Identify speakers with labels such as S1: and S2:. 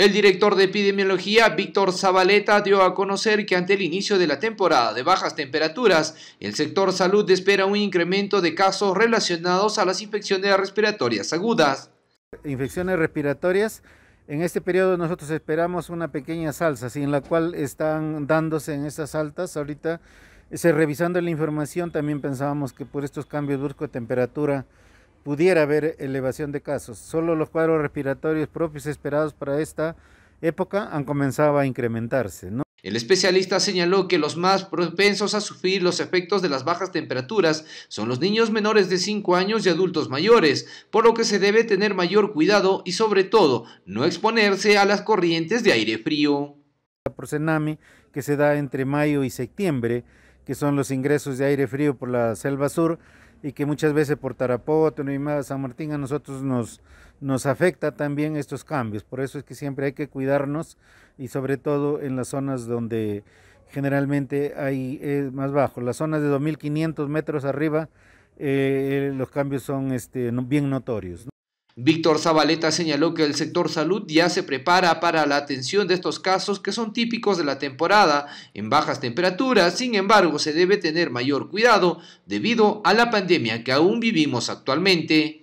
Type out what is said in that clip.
S1: El director de epidemiología, Víctor Zabaleta, dio a conocer que ante el inicio de la temporada de bajas temperaturas, el sector salud espera un incremento de casos relacionados a las infecciones respiratorias
S2: agudas. Infecciones respiratorias, en este periodo nosotros esperamos una pequeña salsa, ¿sí? en la cual están dándose en estas altas. Ahorita, eh, se, revisando la información, también pensábamos que por estos cambios bruscos de temperatura, pudiera haber elevación de casos. Solo los cuadros respiratorios propios esperados para esta época han comenzado a incrementarse. El
S1: especialista
S2: señaló que los más
S1: propensos a sufrir los efectos de las bajas temperaturas son los niños menores de 5 años y adultos mayores, por lo que se debe tener mayor cuidado y sobre todo no exponerse a las corrientes de aire frío.
S2: Por Senami, que se da entre mayo y septiembre, que son los ingresos de aire frío por la selva sur, y que muchas veces por Tarapoto, más San Martín, a nosotros nos, nos afecta también estos cambios. Por eso es que siempre hay que cuidarnos y sobre todo en las zonas donde generalmente hay más bajo. Las zonas de 2.500 metros arriba, eh, los cambios son este, bien notorios.
S1: Víctor Zabaleta señaló que el sector salud ya se prepara para la atención de estos casos que son típicos de la temporada en bajas temperaturas, sin embargo se debe tener mayor cuidado debido a la pandemia que aún vivimos actualmente.